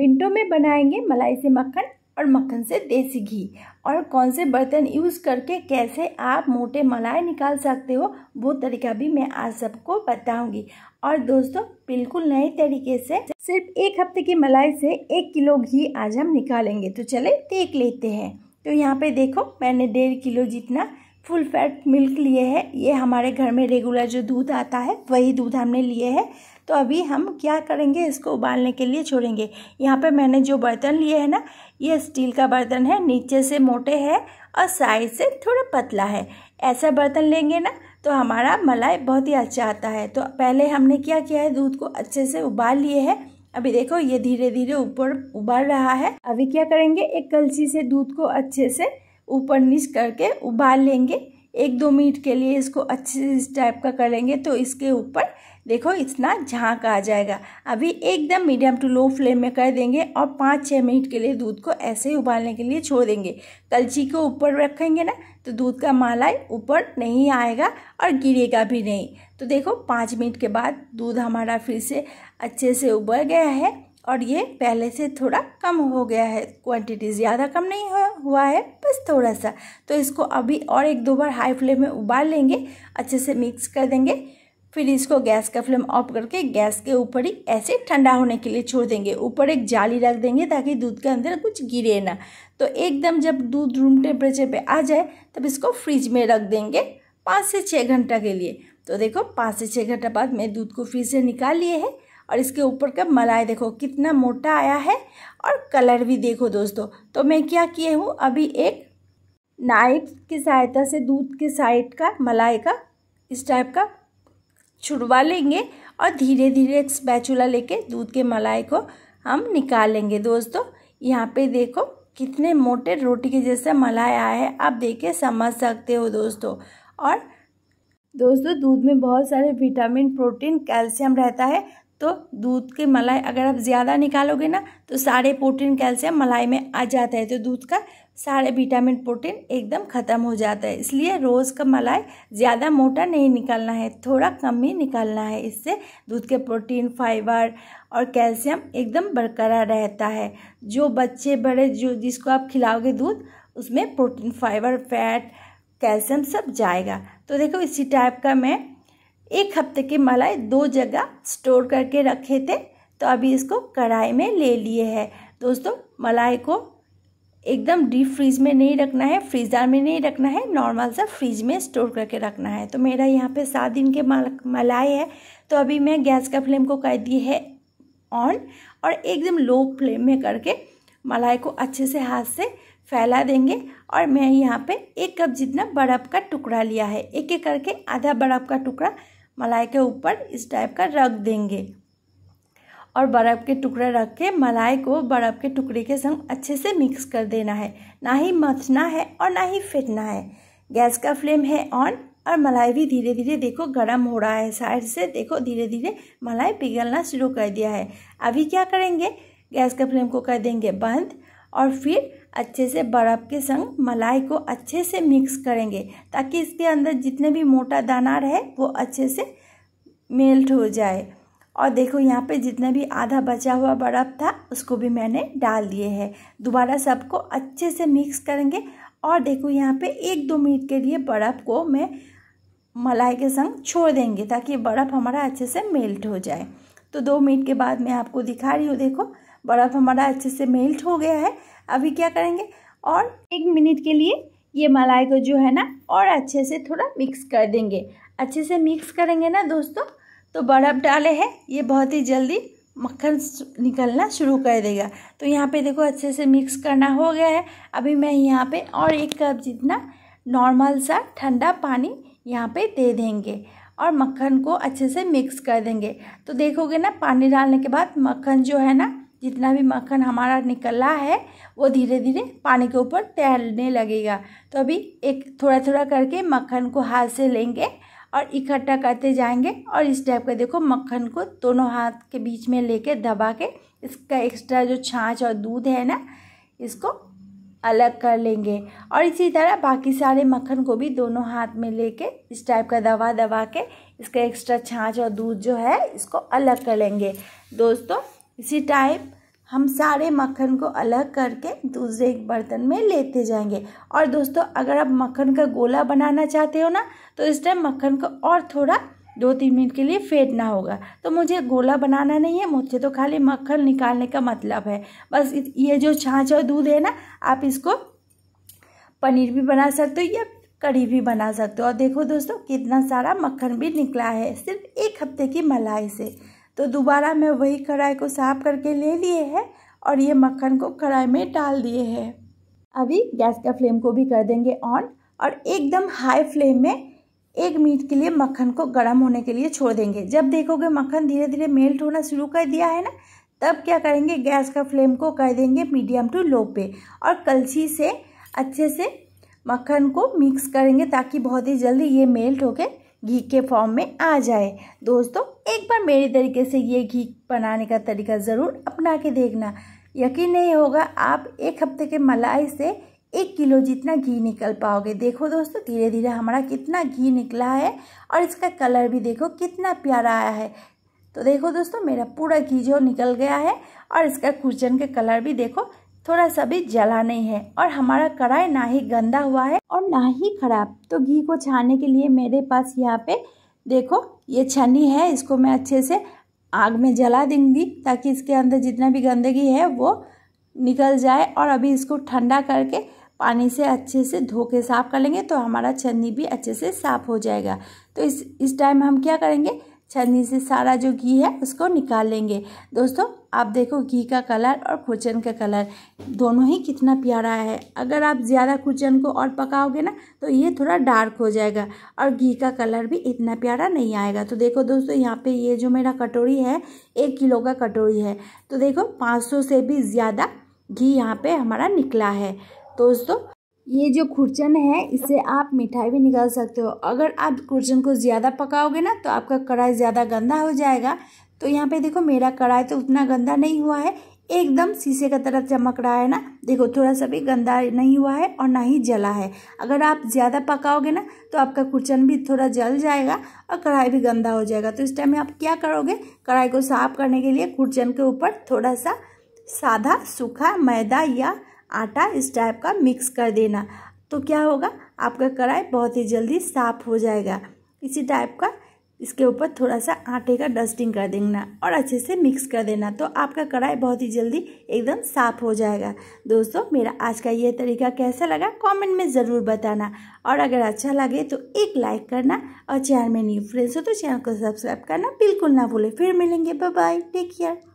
मिनटों में बनाएंगे मलाई से मक्खन और मक्खन से देसी घी और कौन से बर्तन यूज़ करके कैसे आप मोटे मलाई निकाल सकते हो वो तरीका भी मैं आज सबको बताऊंगी और दोस्तों बिल्कुल नए तरीके से सिर्फ एक हफ्ते की मलाई से एक किलो घी आज हम निकालेंगे तो चले देख लेते हैं तो यहाँ पे देखो मैंने डेढ़ किलो जितना फुल फैट मिल्क लिए है ये हमारे घर में रेगुलर जो दूध आता है वही दूध हमने लिए है तो अभी हम क्या करेंगे इसको उबालने के लिए छोड़ेंगे यहाँ पे मैंने जो बर्तन लिए है ना ये स्टील का बर्तन है नीचे से मोटे है और साइड से थोड़ा पतला है ऐसा बर्तन लेंगे ना तो हमारा मलाई बहुत ही अच्छा आता है तो पहले हमने क्या किया है दूध को अच्छे से उबाल लिए है अभी देखो ये धीरे धीरे ऊपर उबाल रहा है अभी क्या करेंगे एक कलछी से दूध को अच्छे से ऊपर नीच करके उबाल लेंगे एक दो मिनट के लिए इसको अच्छे से इस टाइप का कर लेंगे तो इसके ऊपर देखो इतना झाँक आ जाएगा अभी एकदम मीडियम टू लो फ्लेम में कर देंगे और पाँच छः मिनट के लिए दूध को ऐसे ही उबालने के लिए छोड़ देंगे कलची को ऊपर रखेंगे ना तो दूध का मालाई ऊपर नहीं आएगा और गिरेगा भी नहीं तो देखो पाँच मिनट के बाद दूध हमारा फिर से अच्छे से उबल गया है और ये पहले से थोड़ा कम हो गया है क्वांटिटी ज़्यादा कम नहीं हुआ है बस थोड़ा सा तो इसको अभी और एक दो बार हाई फ्लेम में उबाल लेंगे अच्छे से मिक्स कर देंगे फिर इसको गैस का फ्लेम ऑफ करके गैस के ऊपर ही ऐसे ठंडा होने के लिए छोड़ देंगे ऊपर एक जाली रख देंगे ताकि दूध के अंदर कुछ गिरे ना तो एकदम जब दूध रूम टेम्परेचर पर आ जाए तब इसको फ्रिज में रख देंगे पाँच से छः घंटा के लिए तो देखो पाँच से छः घंटा बाद मैं दूध को फ्रिज से निकाल लिए है और इसके ऊपर का मलाई देखो कितना मोटा आया है और कलर भी देखो दोस्तों तो मैं क्या किए हूँ अभी एक नाइफ की सहायता से दूध के साइड का मलाई का इस टाइप का छुड़वा लेंगे और धीरे धीरे एक स्पैचुला लेके दूध के मलाई को हम निकालेंगे दोस्तों यहाँ पे देखो कितने मोटे रोटी के जैसा मलाई आया है आप देख के समझ सकते हो दोस्तों और दोस्तों दूध में बहुत सारे विटामिन प्रोटीन कैल्शियम रहता है तो दूध के मलाई अगर आप ज़्यादा निकालोगे ना तो सारे प्रोटीन कैल्शियम मलाई में आ जाता है तो दूध का सारे विटामिन प्रोटीन एकदम ख़त्म हो जाता है इसलिए रोज़ का मलाई ज़्यादा मोटा नहीं निकालना है थोड़ा कम ही निकालना है इससे दूध के प्रोटीन फाइबर और कैल्शियम एकदम बरकरार रहता है जो बच्चे बड़े जो जिसको आप खिलाओगे दूध उसमें प्रोटीन फाइबर फैट कैल्शियम सब जाएगा तो देखो इसी टाइप का मैं एक हफ्ते की मलाई दो जगह स्टोर करके रखे थे तो अभी इसको कढ़ाई में ले लिए है दोस्तों मलाई को एकदम डीप फ्रीज में नहीं रखना है फ्रीज़र में नहीं रखना है नॉर्मल सा फ्रीज में स्टोर करके रखना है तो मेरा यहाँ पे सात दिन के मलाई है तो अभी मैं गैस का फ्लेम को कर दी है ऑन और एकदम लो फ्लेम में करके मलाई को अच्छे से हाथ से फैला देंगे और मैं यहाँ पे एक कप जितना बर्फ़ का टुकड़ा लिया है एक एक करके आधा बर्फ़ का टुकड़ा मलाई के ऊपर इस टाइप का रख देंगे और बर्फ़ के टुकड़े रख के मलाई को बर्फ़ के टुकड़े के संग अच्छे से मिक्स कर देना है ना ही मथना है और ना ही फेंटना है गैस का फ्लेम है ऑन और मलाई भी धीरे धीरे देखो गर्म हो रहा है साइड से देखो धीरे धीरे मलाई पिघलना शुरू कर दिया है अभी क्या करेंगे गैस का फ्लेम को कर देंगे बंद और फिर अच्छे से बर्फ़ के संग मलाई को अच्छे से मिक्स करेंगे ताकि इसके अंदर जितने भी मोटा दाना रहे वो अच्छे से मेल्ट हो जाए और देखो यहाँ पे जितने भी आधा बचा हुआ बर्फ़ था उसको भी मैंने डाल दिए है दोबारा सबको अच्छे से मिक्स करेंगे और देखो यहाँ पे एक दो मिनट के लिए बर्फ़ को मैं मलाई के संग छोड़ देंगे ताकि बर्फ़ हमारा अच्छे से मेल्ट हो जाए तो दो मिनट के बाद मैं आपको दिखा रही हूँ देखो बर्फ़ हमारा अच्छे से मेल्ट हो गया है अभी क्या करेंगे और एक मिनट के लिए ये मलाई को जो है ना और अच्छे से थोड़ा मिक्स कर देंगे अच्छे से मिक्स करेंगे ना दोस्तों तो बर्फ़ डाले हैं ये बहुत ही जल्दी मक्खन निकलना शुरू कर देगा तो यहाँ पे देखो अच्छे से मिक्स करना हो गया है अभी मैं यहाँ पे और एक कप जितना नॉर्मल सा ठंडा पानी यहाँ पे दे देंगे और मक्खन को अच्छे से मिक्स कर देंगे तो देखोगे ना पानी डालने के बाद मक्खन जो है ना जितना भी मक्खन हमारा निकला है वो धीरे धीरे पानी के ऊपर तैरने लगेगा तो अभी एक थोड़ा थोड़ा करके मक्खन को हाथ से लेंगे और इकट्ठा करते जाएंगे और इस टाइप का देखो मक्खन को दोनों हाथ के बीच में लेके दबा के इसका एक्स्ट्रा जो छाछ और दूध है ना इसको अलग कर लेंगे और इसी तरह बाकी सारे मक्खन को भी दोनों हाथ में लेके इस टाइप का दवा दबा के इसका एक्स्ट्रा छाछ और दूध जो है इसको अलग कर लेंगे दोस्तों इसी टाइप हम सारे मक्खन को अलग करके दूसरे एक बर्तन में लेते जाएंगे और दोस्तों अगर आप मक्खन का गोला बनाना चाहते हो ना तो इस टाइम मक्खन को और थोड़ा दो तीन मिनट के लिए फेंटना होगा तो मुझे गोला बनाना नहीं है मुझे तो खाली मक्खन निकालने का मतलब है बस ये जो छाछ और दूध है ना आप इसको पनीर भी बना सकते हो या कढ़ी भी बना सकते हो और देखो दोस्तों कितना सारा मक्खन भी निकला है सिर्फ एक हफ्ते की मलाई से तो दोबारा मैं वही कढ़ाई को साफ करके ले लिए है और ये मक्खन को कढ़ाई में डाल दिए हैं अभी गैस का फ्लेम को भी कर देंगे ऑन और एकदम हाई फ्लेम में एक मिनट के लिए मक्खन को गर्म होने के लिए छोड़ देंगे जब देखोगे मक्खन धीरे धीरे मेल्ट होना शुरू कर दिया है ना तब क्या करेंगे गैस का फ्लेम को कर देंगे मीडियम टू लो पे और कलछी से अच्छे से मक्खन को मिक्स करेंगे ताकि बहुत ही जल्दी ये मेल्ट होके घी के फॉर्म में आ जाए दोस्तों एक बार मेरे तरीके से ये घी बनाने का तरीका ज़रूर अपना के देखना यकीन नहीं होगा आप एक हफ्ते के मलाई से एक किलो जितना घी निकल पाओगे देखो दोस्तों धीरे धीरे हमारा कितना घी निकला है और इसका कलर भी देखो कितना प्यारा आया है तो देखो दोस्तों मेरा पूरा घी जो निकल गया है और इसका कुर्चन का कलर भी देखो थोड़ा सा भी जला नहीं है और हमारा कढ़ाई ना ही गंदा हुआ है और ना ही खराब तो घी को छानने के लिए मेरे पास यहाँ पे देखो ये छन्नी है इसको मैं अच्छे से आग में जला दूंगी ताकि इसके अंदर जितना भी गंदगी है वो निकल जाए और अभी इसको ठंडा करके पानी से अच्छे से धो के साफ़ कर लेंगे तो हमारा छन्नी भी अच्छे से साफ़ हो जाएगा तो इस इस टाइम हम क्या करेंगे छन्नी से सारा जो घी है उसको निकाल लेंगे दोस्तों आप देखो घी का कलर और खुचन का कलर दोनों ही कितना प्यारा है अगर आप ज़्यादा खुचन को और पकाओगे ना तो ये थोड़ा डार्क हो जाएगा और घी का कलर भी इतना प्यारा नहीं आएगा तो देखो दोस्तों यहाँ पे ये जो मेरा कटोरी है एक किलो का कटोरी है तो देखो 500 से भी ज़्यादा घी यहाँ पे हमारा निकला है दोस्तों ये जो खुरचन है इससे आप मिठाई भी निकाल सकते हो अगर आप खुरचन को ज़्यादा पकाओगे ना तो आपका कढ़ाई ज़्यादा गंदा हो जाएगा तो यहाँ पे देखो मेरा कढ़ाई तो उतना गंदा नहीं हुआ है एकदम शीशे का तरफ चमक रहा है ना देखो थोड़ा सा भी गंदा नहीं हुआ है और ना ही जला है अगर आप ज़्यादा पकाओगे ना तो आपका कुर्चन भी थोड़ा जल जाएगा और कढ़ाई भी गंदा हो जाएगा तो इस टाइम में आप क्या करोगे कढ़ाई को साफ करने के लिए कुचन के ऊपर थोड़ा सा सादा सूखा मैदा या आटा इस टाइप का मिक्स कर देना तो क्या होगा आपका कढ़ाई बहुत ही जल्दी साफ़ हो जाएगा इसी टाइप का इसके ऊपर थोड़ा सा आटे का डस्टिंग कर देना और अच्छे से मिक्स कर देना तो आपका कढ़ाई बहुत ही जल्दी एकदम साफ़ हो जाएगा दोस्तों मेरा आज का ये तरीका कैसा लगा कमेंट में ज़रूर बताना और अगर अच्छा लगे तो एक लाइक करना और चैनल में न्यू फ्रेंड्स हो तो चैनल को सब्सक्राइब करना बिल्कुल ना भूलें फिर मिलेंगे बाय टेक केयर